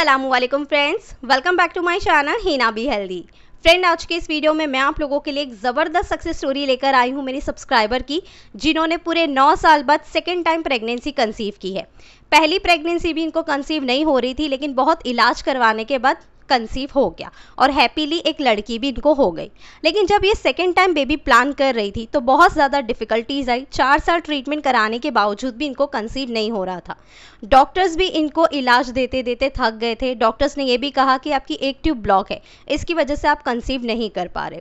Aslam friends welcome back to my channel Heena be healthy friend आज के इस वीडियो में मैं आप लोगों के लिए एक ज़बरदस्त सक्सेस स्टोरी लेकर आई हूँ मेरी सब्सक्राइबर की जिन्होंने पूरे 9 साल बाद सेकेंड टाइम प्रेगनेंसी कंसीव की है पहली प्रेगनेंसी भी इनको कंसीव नहीं हो रही थी लेकिन बहुत इलाज करवाने के बाद कंसीव हो गया और हैप्पीली एक लड़की भी इनको हो गई लेकिन जब ये सेकेंड टाइम बेबी प्लान कर रही थी तो बहुत ज़्यादा डिफिकल्टीज आई चार साल ट्रीटमेंट कराने के बावजूद भी इनको कंसीव नहीं हो रहा था डॉक्टर्स भी इनको इलाज देते देते थक गए थे डॉक्टर्स ने यह भी कहा कि आपकी एक ट्यूब ब्लॉक है इसकी वजह से आप कंसीव नहीं कर पा रहे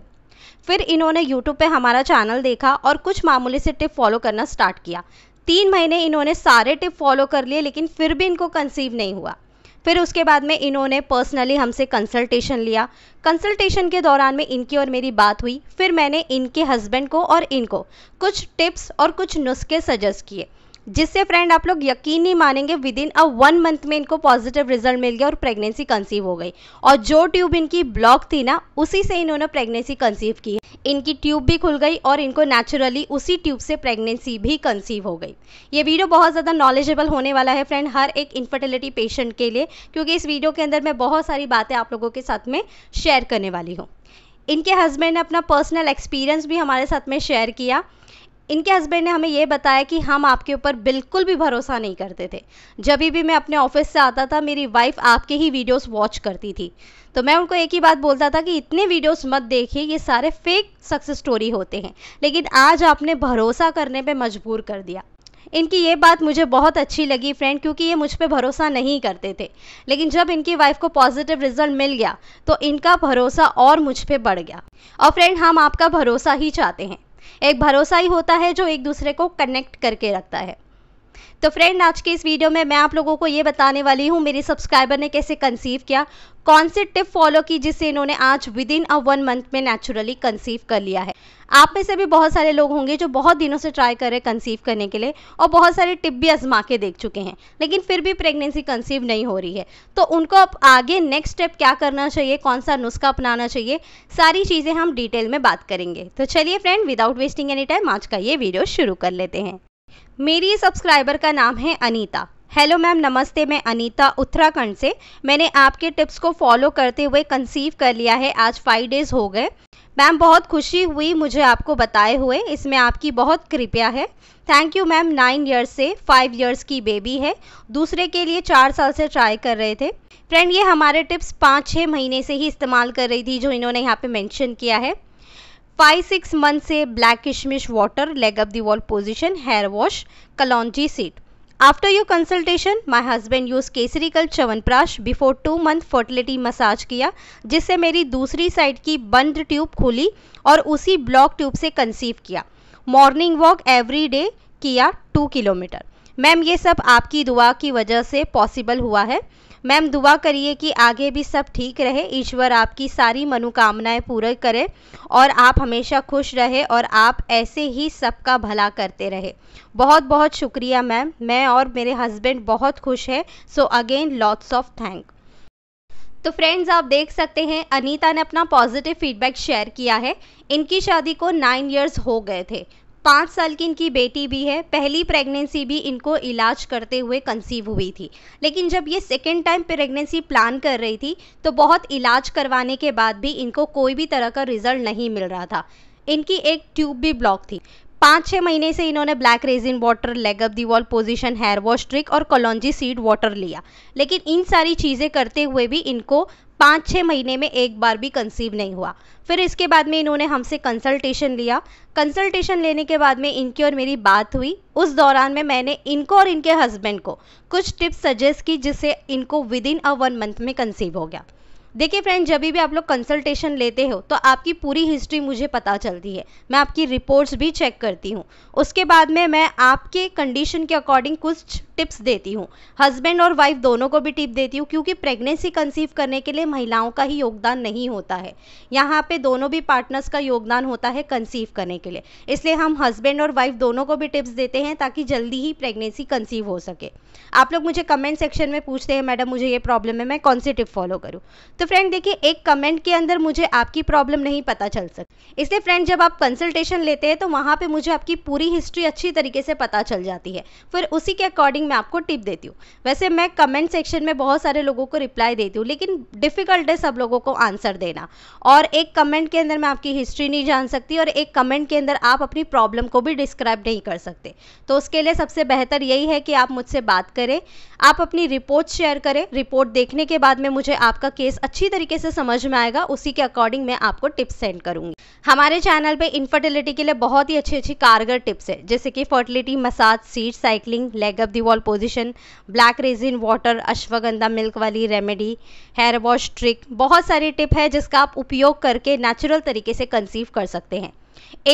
फिर इन्होंने यूट्यूब पे हमारा चैनल देखा और कुछ मामूली से टिप फॉलो करना स्टार्ट किया तीन महीने इन्होंने सारे टिप फॉलो कर लिए लेकिन फिर भी इनको कंसीव नहीं हुआ फिर उसके बाद में इन्होंने पर्सनली हमसे कंसल्टेशन लिया कंसल्टेशन के दौरान में इनकी और मेरी बात हुई फिर मैंने इनके हस्बैंड को और इनको कुछ टिप्स और कुछ नुस्खे सजेस्ट किए जिससे फ्रेंड आप लोग यकीन नहीं मानेंगे within a one month में इनको पॉजिटिव रिजल्ट मिल गया और प्रेगनेंसी कंसीव हो गई और जो ट्यूब इनकी ब्लॉक थी ना उसी से इन्होंने प्रेगनेंसी कंसीव की इनकी ट्यूब भी खुल गई और इनको नेचुरली उसी ट्यूब से प्रेगनेंसी भी कंसीव हो गई ये वीडियो बहुत ज़्यादा नॉलेजेबल होने वाला है फ्रेंड हर एक इन्फर्टिलिटी पेशेंट के लिए क्योंकि इस वीडियो के अंदर मैं बहुत सारी बातें आप लोगों के साथ में शेयर करने वाली हूँ इनके हस्बैंड ने अपना पर्सनल एक्सपीरियंस भी हमारे साथ में शेयर किया इनके हस्बैंड ने हमें यह बताया कि हम आपके ऊपर बिल्कुल भी भरोसा नहीं करते थे जब भी मैं अपने ऑफिस से आता था मेरी वाइफ आपके ही वीडियोस वॉच करती थी तो मैं उनको एक ही बात बोलता था कि इतने वीडियोस मत देखिए ये सारे फेक सक्सेस स्टोरी होते हैं लेकिन आज आपने भरोसा करने पर मजबूर कर दिया इनकी ये बात मुझे बहुत अच्छी लगी फ्रेंड क्योंकि ये मुझ पर भरोसा नहीं करते थे लेकिन जब इनकी वाइफ को पॉजिटिव रिजल्ट मिल गया तो इनका भरोसा और मुझ पर बढ़ गया और फ्रेंड हम आपका भरोसा ही चाहते हैं एक भरोसा ही होता है जो एक दूसरे को कनेक्ट करके रखता है तो फ्रेंड आज के इस वीडियो में मैं आप लोगों को ये बताने वाली हूँ मेरे सब्सक्राइबर ने कैसे कंसीव किया कौन से टिप फॉलो की जिससे इन्होंने आज within a one month में नेचुरली कंसीव कर लिया है आप में से भी बहुत सारे लोग होंगे जो बहुत दिनों से ट्राई कर रहे कंसीव करने के लिए और बहुत सारे टिप भी आजमा के देख चुके हैं लेकिन फिर भी प्रेगनेंसी कंसीव नहीं हो रही है तो उनको अब आगे नेक्स्ट स्टेप क्या करना चाहिए कौन सा नुस्खा अपनाना चाहिए सारी चीज़ें हम डिटेल में बात करेंगे तो चलिए friend without wasting any time आज का ये वीडियो शुरू कर लेते हैं मेरी सब्सक्राइबर का नाम है अनीता हेलो मैम नमस्ते मैं अनीता उत्तराखंड से मैंने आपके टिप्स को फॉलो करते हुए कंसीव कर लिया है आज फाइव डेज़ हो गए मैम बहुत खुशी हुई मुझे आपको बताए हुए इसमें आपकी बहुत कृपया है thank you ma'am nine years से फाइव ईयर्स की बेबी है दूसरे के लिए चार साल से ट्राई कर रहे थे फ्रेंड ये हमारे टिप्स पाँच छः महीने से ही इस्तेमाल कर रही थी जो इन्होंने यहाँ पे मेंशन किया है फाइव सिक्स मंथ से ब्लैक किशमिश water leg up the wall position hair wash कलौजी seed After your consultation, my husband used केसरी कल च्यवनप्राश before two month fertility massage किया जिससे मेरी दूसरी साइड की बंद ट्यूब खुली और उसी ब्लॉक ट्यूब से कंसीव किया मॉर्निंग वॉक एवरी डे किया टू किलोमीटर मैम ये सब आपकी दुआ की वजह से पॉसिबल हुआ है मैम दुआ करिए कि आगे भी सब ठीक रहे ईश्वर आपकी सारी मनोकामनाएं पूरा करे और आप हमेशा खुश रहे और आप ऐसे ही सबका भला करते रहे बहुत बहुत शुक्रिया मैम मैं और मेरे हस्बैंड बहुत खुश है so again lots of thank तो फ्रेंड्स आप देख सकते हैं अनीता ने अपना पॉजिटिव फीडबैक शेयर किया है इनकी शादी को नाइन इयर्स हो गए थे पाँच साल की इनकी बेटी भी है पहली प्रेगनेंसी भी इनको इलाज करते हुए कंसीव हुई थी लेकिन जब ये सेकेंड टाइम प्रेगनेंसी प्लान कर रही थी तो बहुत इलाज करवाने के बाद भी इनको कोई भी तरह का रिजल्ट नहीं मिल रहा था इनकी एक ट्यूब भी ब्लॉक थी पाँच छः महीने से इन्होंने black resin water leg up wall position hair wash trick और कलौजी सीड वाटर लिया लेकिन इन सारी चीज़ें करते हुए भी इनको पाँच छः महीने में एक बार भी कंसीव नहीं हुआ फिर इसके बाद में इन्होंने हमसे कंसल्टेशन लिया कंसल्टेशन लेने के बाद में इनकी और मेरी बात हुई उस दौरान में मैंने इनको और इनके हस्बैंड को कुछ टिप्स सजेस्ट की जिससे इनको within a one month में कंसीव हो गया देखिए फ्रेंड जब भी आप लोग कंसल्टेशन लेते हो तो आपकी पूरी हिस्ट्री मुझे पता चलती है मैं आपकी रिपोर्ट्स भी चेक करती हूँ उसके बाद में मैं आपके कंडीशन के अकॉर्डिंग कुछ टिप्स देती हूँ हस्बैंड और वाइफ दोनों को भी टिप देती हूँ क्योंकि प्रेगनेंसी कंसीव करने के लिए महिलाओं का ही योगदान नहीं होता है यहाँ पे दोनों भी पार्टनर्स का योगदान होता है कंसीव करने के लिए इसलिए हम हस्बैंड और वाइफ दोनों को भी टिप्स देते हैं ताकि जल्दी ही प्रेगनेंसी कंसीव हो सके आप लोग मुझे कमेंट सेक्शन में पूछते हैं मैडम मुझे ये प्रॉब्लम है मैं कौन से टिप फॉलो करूँ तो फ्रेंड देखिए एक कमेंट के अंदर मुझे आपकी प्रॉब्लम नहीं पता चल सकती इसलिए फ्रेंड जब आप कंसल्टेशन लेते हैं तो वहाँ पर मुझे आपकी पूरी हिस्ट्री अच्छी तरीके से पता चल जाती है फिर उसी के अकॉर्डिंग मैं आपको टिप देती हूँ वैसे मैं कमेंट सेक्शन में बहुत सारे लोगों को रिप्लाई देती हूँ लेकिन डिफ़िकल्ट है सब लोगों को आंसर देना और एक कमेंट के अंदर मैं आपकी हिस्ट्री नहीं जान सकती और एक कमेंट के अंदर आप अपनी प्रॉब्लम को भी डिस्क्राइब नहीं कर सकते तो उसके लिए सबसे बेहतर यही है कि आप मुझसे बात करें आप अपनी रिपोर्ट शेयर करें रिपोर्ट देखने के बाद में मुझे आपका केस अच्छी तरीके से समझ में आएगा उसी के अकॉर्डिंग मैं आपको टिप्स सेंड करूंगी हमारे चैनल पे इनफर्टिलिटी के लिए बहुत ही अच्छी अच्छी कारगर टिप्स है जैसे कि fertility massage seat cycling leg up दीवाल stall position black resin water ashwagandha milk वाली रेमेडी हेयर वॉश ट्रिक बहुत सारी टिप है जिसका आप उपयोग करके नेचुरल तरीके से कंसीव कर सकते हैं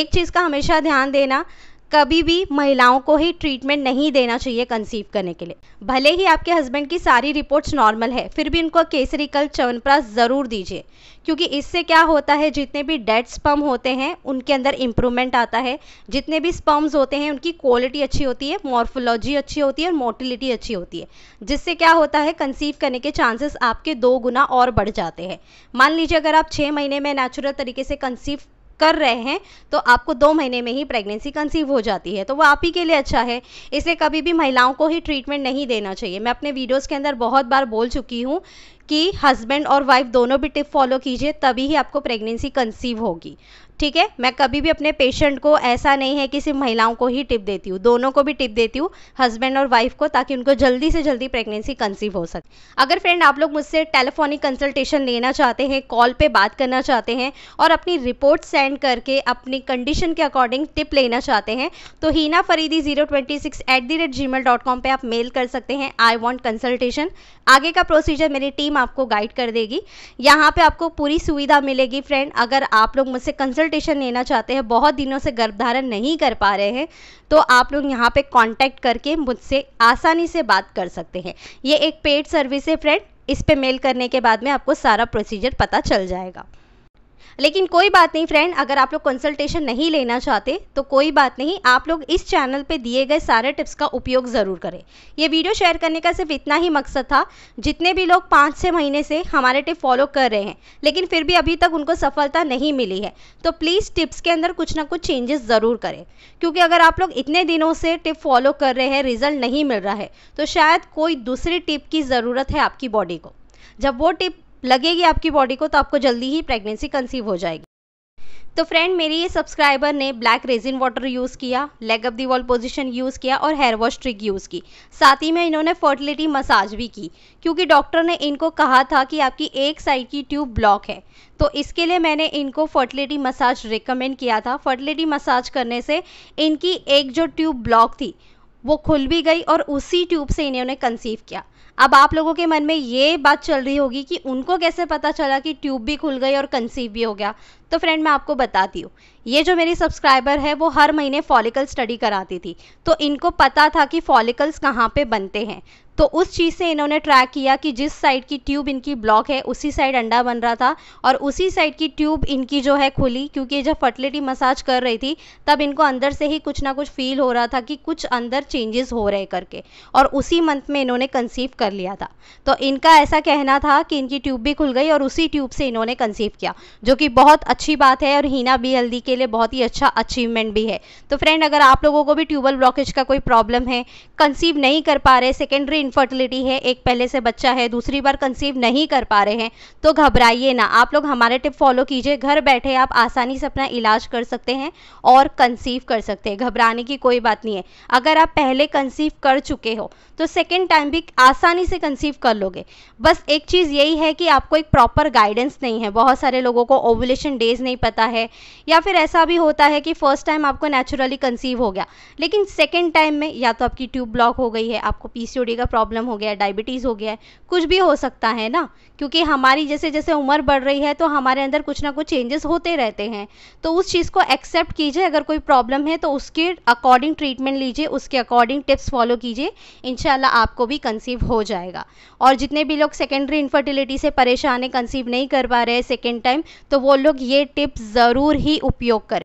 एक चीज़ का हमेशा ध्यान देना कभी भी महिलाओं को ही ट्रीटमेंट नहीं देना चाहिए कंसीव करने के लिए भले ही आपके हस्बैंड की सारी रिपोर्ट्स नॉर्मल है फिर भी उनको केसरी कल च्यवनप्राश ज़रूर दीजिए क्योंकि इससे क्या होता है जितने भी डेड स्पम होते हैं उनके अंदर इम्प्रूवमेंट आता है जितने भी स्पम्स होते हैं उनकी क्वालिटी अच्छी होती है मॉर्फोलॉजी अच्छी होती है और मोटिलिटी अच्छी होती है जिससे क्या होता है कंसीव करने के चांसेस आपके दो गुना और बढ़ जाते हैं मान लीजिए अगर आप छः महीने में नेचुरल तरीके से कंसीव कर रहे हैं तो आपको दो महीने में ही प्रेगनेंसी कंसीव हो जाती है तो वो आप ही के लिए अच्छा है इसलिए कभी भी महिलाओं को ही ट्रीटमेंट नहीं देना चाहिए मैं अपने वीडियोज़ के अंदर बहुत बार बोल चुकी हूँ कि हस्बैंड और वाइफ दोनों भी टिप फॉलो कीजिए तभी ही आपको प्रेगनेंसी कंसीव होगी ठीक है मैं कभी भी अपने पेशेंट को ऐसा नहीं है कि सिर्फ महिलाओं को ही टिप देती हूँ दोनों को भी टिप देती हूँ हस्बैंड और वाइफ को ताकि उनको जल्दी से जल्दी प्रेगनेंसी कंसीव हो सके अगर फ्रेंड आप लोग मुझसे टेलीफोनिक कंसल्टेशन लेना चाहते हैं कॉल पे बात करना चाहते हैं और अपनी रिपोर्ट सेंड करके अपनी कंडीशन के अकॉर्डिंग टिप लेना चाहते हैं तो Heena Faridi zero twenty six at the rate Gmail dot com पर आप मेल कर सकते हैं आई वॉन्ट कंसल्टेशन आगे का प्रोसीजर मेरी टीम आपको गाइड कर देगी यहाँ पर आपको पूरी सुविधा मिलेगी फ्रेंड अगर आप लोग मुझसे कंसल्ट कंसल्टेशन लेना चाहते हैं बहुत दिनों से गर्भधारण नहीं कर पा रहे हैं तो आप लोग यहाँ पे कांटेक्ट करके मुझसे आसानी से बात कर सकते हैं ये एक पेड सर्विस है फ्रेंड इस पर मेल करने के बाद में आपको सारा प्रोसीजर पता चल जाएगा लेकिन कोई बात नहीं फ्रेंड अगर आप लोग कंसल्टेशन नहीं लेना चाहते तो कोई बात नहीं आप लोग इस चैनल पे दिए गए सारे टिप्स का उपयोग ज़रूर करें ये वीडियो शेयर करने का सिर्फ इतना ही मकसद था जितने भी लोग पाँच छः महीने से हमारे टिप फॉलो कर रहे हैं लेकिन फिर भी अभी तक उनको सफलता नहीं मिली है तो प्लीज़ टिप्स के अंदर कुछ ना कुछ चेंजेस ज़रूर करें क्योंकि अगर आप लोग इतने दिनों से टिप फॉलो कर रहे हैं रिजल्ट नहीं मिल रहा है तो शायद कोई दूसरी टिप की ज़रूरत है आपकी बॉडी को जब वो टिप लगेगी आपकी बॉडी को तो आपको जल्दी ही प्रेगनेंसी कंसीव हो जाएगी तो फ्रेंड मेरी ये सब्सक्राइबर ने ब्लैक रेजिन वाटर यूज़ किया leg up the wall position use किया और हेयर वॉश ट्रिक यूज़ की साथ ही में इन्होंने फर्टिलिटी मसाज भी की क्योंकि डॉक्टर ने इनको कहा था कि आपकी एक साइड की ट्यूब ब्लॉक है तो इसके लिए मैंने इनको फर्टिलिटी मसाज रिकमेंड किया था फर्टिलिटी मसाज करने से इनकी एक जो ट्यूब ब्लॉक थी वो खुल भी गई और उसी ट्यूब से इन्होंने कंसीव किया अब आप लोगों के मन में ये बात चल रही होगी कि उनको कैसे पता चला कि ट्यूब भी खुल गई और कंसीव भी हो गया तो फ्रेंड मैं आपको बताती हूँ ये जो मेरी सब्सक्राइबर है वो हर महीने फॉलिकल स्टडी कराती थी तो इनको पता था कि फॉलिकल्स कहाँ पे बनते हैं तो उस चीज़ से इन्होंने ट्रैक किया कि जिस साइड की ट्यूब इनकी ब्लॉक है उसी साइड अंडा बन रहा था और उसी साइड की ट्यूब इनकी जो है खुली क्योंकि जब फर्टिलिटी मसाज कर रही थी तब इनको अंदर से ही कुछ ना कुछ फील हो रहा था कि कुछ अंदर चेंजेस हो रहे करके और उसी मंथ में इन्होंने कंसीव कर लिया था तो इनका ऐसा कहना था कि इनकी ट्यूब भी खुल गई और उसी ट्यूब से इन्होंने कंसीव किया जो कि बहुत अच्छी बात है और हीना बी हल्दी के लिए बहुत ही अच्छा अचीवमेंट भी है तो फ्रेंड अगर आप लोगों को भी ट्यूबल ब्लॉकेज का कोई प्रॉब्लम है कंसीव नहीं कर पा रहे सेकेंडरी इनफर्टिलिटी है एक पहले से बच्चा है दूसरी बार कंसीव नहीं कर पा रहे हैं तो घबराइए ना आप लोग हमारे टिप फॉलो कीजिए घर बैठे आप आसानी से अपना इलाज कर सकते हैं और कंसीव कर सकते हैं घबराने की कोई बात नहीं है अगर आप पहले कंसीव कर चुके हो तो सेकेंड टाइम भी आसानी से कंसीव कर लोगे बस एक चीज़ यही है कि आपको एक प्रॉपर गाइडेंस नहीं है बहुत सारे लोगों को ओवुलेशन डेज नहीं पता है या फिर ऐसा भी होता है कि फर्स्ट टाइम आपको नेचुरली कंसीव हो गया लेकिन सेकेंड टाइम में या तो आपकी ट्यूब ब्लॉक हो गई है आपको पीसीओडी का प्रॉब्लम हो गया है डायबिटीज़ हो गया है कुछ भी हो सकता है ना क्योंकि हमारी जैसे जैसे उम्र बढ़ रही है तो हमारे अंदर कुछ ना कुछ चेंजेस होते रहते हैं तो उस चीज़ को एक्सेप्ट कीजिए अगर कोई प्रॉब्लम है तो उसके अकॉर्डिंग ट्रीटमेंट लीजिए उसके अकॉर्डिंग टिप्स फॉलो कीजिए इन आपको भी कंसीव हो जाएगा और जितने भी लोग सेकेंडरी इन्फर्टिलिटी से परेशान है कंसीव नहीं कर पा रहे सेकेंड टाइम तो वो लोग ये टिप्स ज़रूर ही उपयोग करें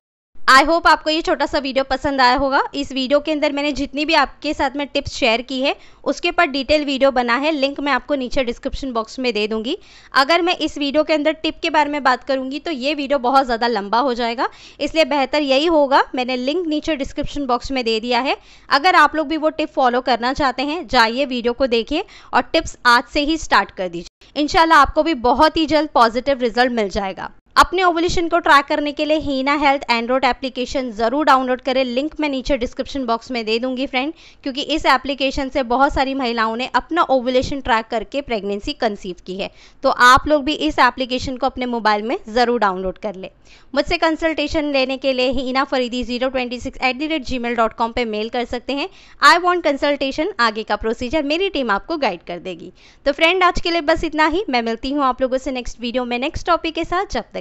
आई होप आपको ये छोटा सा वीडियो पसंद आया होगा इस वीडियो के अंदर मैंने जितनी भी आपके साथ में टिप्स शेयर की है उसके ऊपर डिटेल वीडियो बना है लिंक मैं आपको नीचे डिस्क्रिप्शन बॉक्स में दे दूंगी अगर मैं इस वीडियो के अंदर टिप के बारे में बात करूंगी तो ये वीडियो बहुत ज़्यादा लंबा हो जाएगा इसलिए बेहतर यही होगा मैंने लिंक नीचे डिस्क्रिप्शन बॉक्स में दे दिया है अगर आप लोग भी वो टिप फॉलो करना चाहते हैं जाइए वीडियो को देखिए और टिप्स आज से ही स्टार्ट कर दीजिए इनशाला आपको भी बहुत ही जल्द पॉजिटिव रिजल्ट मिल जाएगा अपने ओवल्यूशन को ट्रैक करने के लिए हीना हेल्थ एंड्रॉयड एप्लीकेशन ज़रूर डाउनलोड करें लिंक मैं नीचे डिस्क्रिप्शन बॉक्स में दे दूंगी फ्रेंड क्योंकि इस एप्लीकेशन से बहुत सारी महिलाओं ने अपना ओवल्यूशन ट्रैक करके प्रेगनेंसी कंसीव की है तो आप लोग भी इस एप्लीकेशन को अपने मोबाइल में ज़रूर डाउनलोड कर लें मुझसे कंसल्टेशन लेने के लिए Heena Faridi zero twenty six at rate Gmail dot com पर मेल कर सकते हैं आई वॉन्ट कंसल्टेशन आगे का प्रोसीजर मेरी टीम आपको गाइड कर देगी तो फ्रेंड आज के लिए बस इतना ही मैं मिलती हूँ आप लोगों से नेक्स्ट वीडियो में नेक्स्ट टॉपिक के साथ जब तक